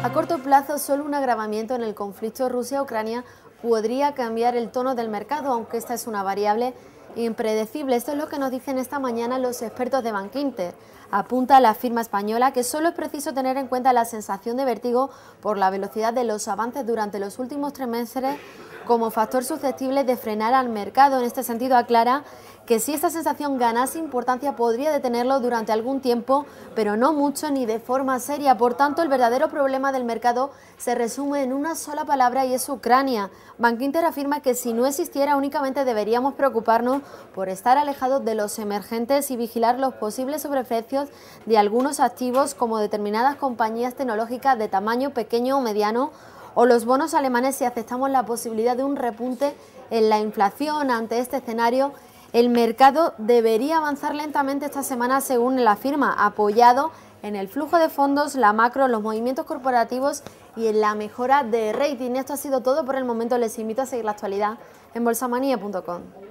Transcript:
A corto plazo, solo un agravamiento en el conflicto Rusia-Ucrania podría cambiar el tono del mercado, aunque esta es una variable impredecible. Esto es lo que nos dicen esta mañana los expertos de Bankinter. Apunta la firma española que solo es preciso tener en cuenta la sensación de vértigo por la velocidad de los avances durante los últimos tres meses como factor susceptible de frenar al mercado. En este sentido, aclara que si esta sensación ganase importancia podría detenerlo durante algún tiempo, pero no mucho ni de forma seria. Por tanto, el verdadero problema del mercado se resume en una sola palabra y es Ucrania. Bank afirma que si no existiera únicamente deberíamos preocuparnos por estar alejados de los emergentes y vigilar los posibles sobreprecios de algunos activos como determinadas compañías tecnológicas de tamaño pequeño o mediano o los bonos alemanes si aceptamos la posibilidad de un repunte en la inflación. Ante este escenario, el mercado debería avanzar lentamente esta semana según la firma, apoyado en el flujo de fondos, la macro, los movimientos corporativos y en la mejora de rating. Esto ha sido todo por el momento. Les invito a seguir la actualidad en bolsamanía.com.